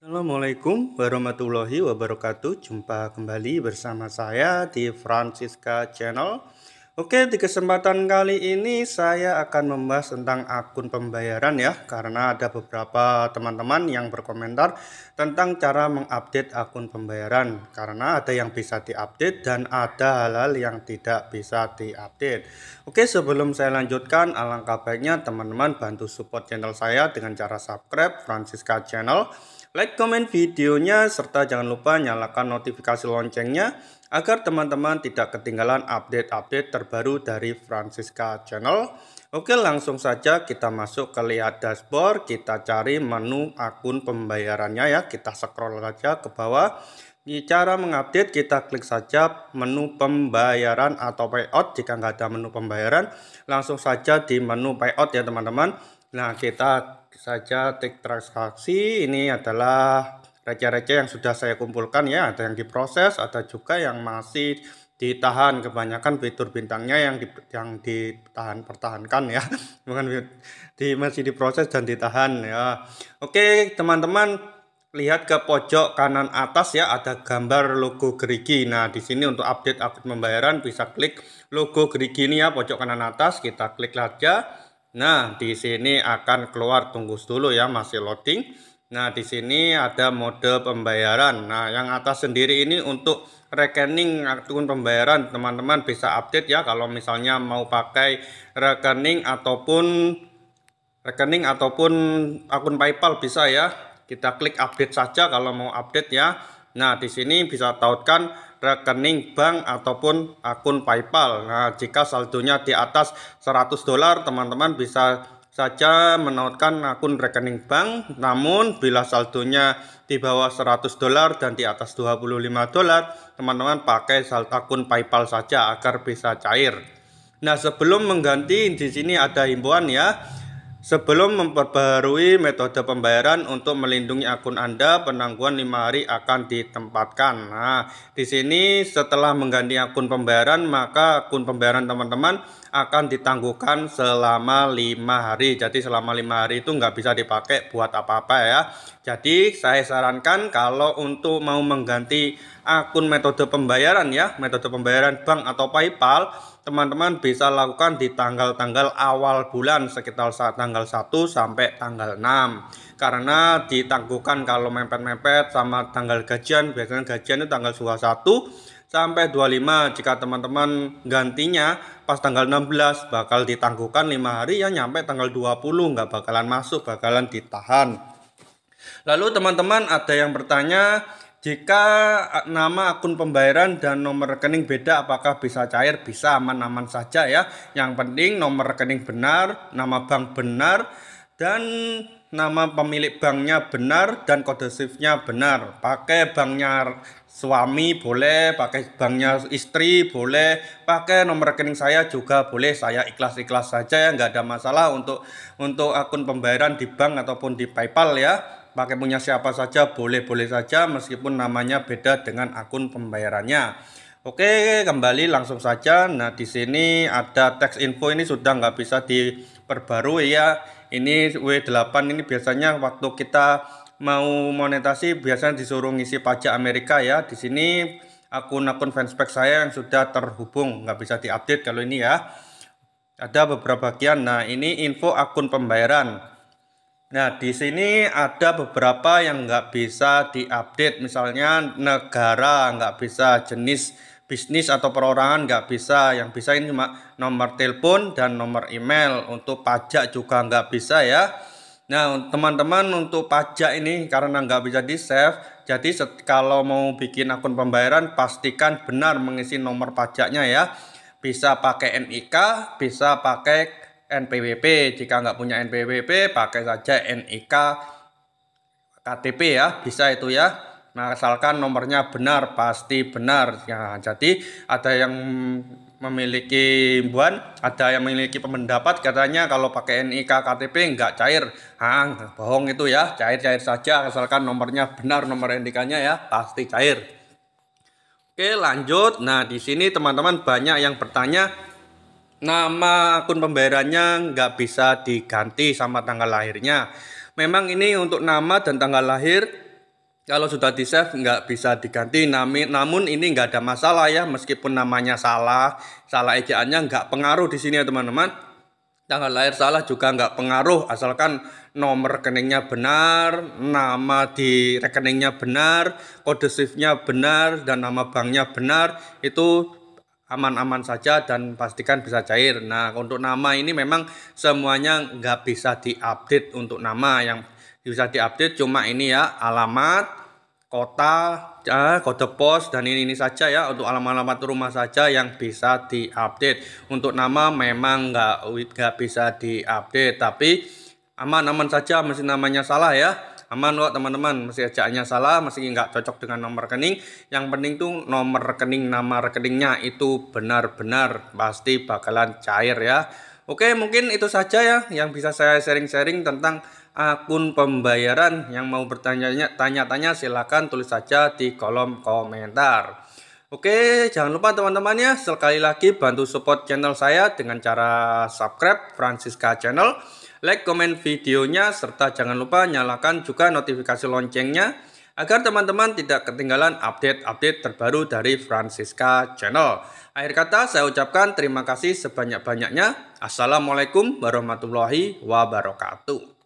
Assalamualaikum warahmatullahi wabarakatuh. Jumpa kembali bersama saya di Francisca Channel. Oke, di kesempatan kali ini saya akan membahas tentang akun pembayaran ya, karena ada beberapa teman-teman yang berkomentar tentang cara mengupdate akun pembayaran. Karena ada yang bisa diupdate dan ada hal-hal yang tidak bisa diupdate. Oke, sebelum saya lanjutkan, alangkah baiknya teman-teman bantu support channel saya dengan cara subscribe Francisca Channel like, komen videonya, serta jangan lupa nyalakan notifikasi loncengnya agar teman-teman tidak ketinggalan update-update terbaru dari Francisca Channel. Oke langsung saja kita masuk ke lihat dashboard, kita cari menu akun pembayarannya ya, kita scroll saja ke bawah. Di cara mengupdate kita klik saja menu pembayaran atau payout jika nggak ada menu pembayaran langsung saja di menu payout ya teman-teman. Nah kita saja tik transaksi ini adalah receh-receh yang sudah saya kumpulkan ya ada yang diproses ada juga yang masih ditahan kebanyakan fitur bintangnya yang di, yang ditahan pertahankan ya bukan di, masih diproses dan ditahan ya oke teman-teman lihat ke pojok kanan atas ya ada gambar logo gerigi nah di sini untuk update update pembayaran bisa klik logo gerigi ini ya pojok kanan atas kita klik saja Nah, di sini akan keluar tunggu dulu ya, masih loading. Nah, di sini ada mode pembayaran. Nah, yang atas sendiri ini untuk rekening ataupun pembayaran, teman-teman bisa update ya kalau misalnya mau pakai rekening ataupun rekening ataupun akun PayPal bisa ya. Kita klik update saja kalau mau update ya. Nah, di sini bisa tautkan rekening bank ataupun akun PayPal. Nah, jika saldonya di atas 100 dolar, teman-teman bisa saja menautkan akun rekening bank. Namun bila saldonya di bawah 100 dolar dan di atas 25 dolar, teman-teman pakai saldo akun PayPal saja agar bisa cair. Nah, sebelum mengganti di sini ada himbauan ya. Sebelum memperbarui metode pembayaran untuk melindungi akun Anda, penangguhan lima hari akan ditempatkan. Nah, di sini setelah mengganti akun pembayaran, maka akun pembayaran teman-teman akan ditangguhkan selama lima hari. Jadi selama lima hari itu nggak bisa dipakai buat apa-apa ya. Jadi saya sarankan kalau untuk mau mengganti akun metode pembayaran ya, metode pembayaran bank atau PayPal, teman-teman bisa lakukan di tanggal-tanggal awal bulan sekitar saat tanggal 1 sampai tanggal 6 karena ditangguhkan kalau mepet-mepet sama tanggal gajian biasanya gajian itu tanggal 21 sampai 25 jika teman-teman gantinya pas tanggal 16 bakal ditangguhkan 5 hari ya nyampe tanggal 20 nggak bakalan masuk bakalan ditahan lalu teman-teman ada yang bertanya jika nama akun pembayaran dan nomor rekening beda, apakah bisa cair? Bisa aman-aman saja ya. Yang penting nomor rekening benar, nama bank benar, dan nama pemilik banknya benar dan kode shiftnya benar. Pakai banknya suami boleh, pakai banknya istri boleh, pakai nomor rekening saya juga boleh. Saya ikhlas-ikhlas saja ya, nggak ada masalah untuk untuk akun pembayaran di bank ataupun di PayPal ya pakai punya siapa saja boleh-boleh saja meskipun namanya beda dengan akun pembayarannya. Oke, kembali langsung saja. Nah, di sini ada teks info ini sudah nggak bisa diperbarui ya. Ini W8 ini biasanya waktu kita mau monetasi biasanya disuruh ngisi pajak Amerika ya. Di sini akun-akun Fanspec saya yang sudah terhubung nggak bisa diupdate kalau ini ya. Ada beberapa bagian. Nah, ini info akun pembayaran. Nah, di sini ada beberapa yang nggak bisa diupdate, misalnya negara nggak bisa, jenis bisnis atau perorangan nggak bisa, yang bisa ini cuma nomor telepon dan nomor email, untuk pajak juga nggak bisa ya. Nah, teman-teman untuk pajak ini karena nggak bisa di-save, jadi kalau mau bikin akun pembayaran pastikan benar mengisi nomor pajaknya ya. Bisa pakai NIK, bisa pakai NPWP. Jika nggak punya NPWP, pakai saja NIK KTP ya, bisa itu ya. Nah, asalkan nomornya benar, pasti benar. Ya, jadi ada yang memiliki imbuan, ada yang memiliki pendapat katanya kalau pakai NIK KTP nggak cair. Hang, bohong itu ya, cair-cair saja asalkan nomornya benar nomor NIK-nya ya, pasti cair. Oke, lanjut. Nah, di sini teman-teman banyak yang bertanya nama akun pembayarannya nggak bisa diganti sama tanggal lahirnya. Memang ini untuk nama dan tanggal lahir kalau sudah di save nggak bisa diganti. Namun ini nggak ada masalah ya meskipun namanya salah, salah ejaannya nggak pengaruh di sini ya teman-teman tanggal lahir salah juga nggak pengaruh asalkan nomor rekeningnya benar, nama di rekeningnya benar, kode shiftnya benar, dan nama banknya benar itu aman-aman saja dan pastikan bisa cair. Nah, untuk nama ini memang semuanya nggak bisa diupdate untuk nama yang bisa diupdate cuma ini ya alamat, kota, ya, kode pos dan ini ini saja ya untuk alamat-alamat rumah saja yang bisa diupdate. Untuk nama memang nggak nggak bisa diupdate tapi aman-aman saja mesin namanya salah ya aman kok teman-teman masih ajaknya salah masih nggak cocok dengan nomor rekening yang penting tuh nomor rekening nama rekeningnya itu benar-benar pasti bakalan cair ya oke mungkin itu saja ya yang bisa saya sharing-sharing tentang akun pembayaran yang mau bertanya-tanya tanya-tanya silahkan tulis saja di kolom komentar Oke, jangan lupa teman-teman ya, sekali lagi bantu support channel saya dengan cara subscribe Francisca Channel like, komen videonya, serta jangan lupa nyalakan juga notifikasi loncengnya agar teman-teman tidak ketinggalan update-update terbaru dari Francisca Channel. Akhir kata saya ucapkan terima kasih sebanyak-banyaknya. Assalamualaikum warahmatullahi wabarakatuh.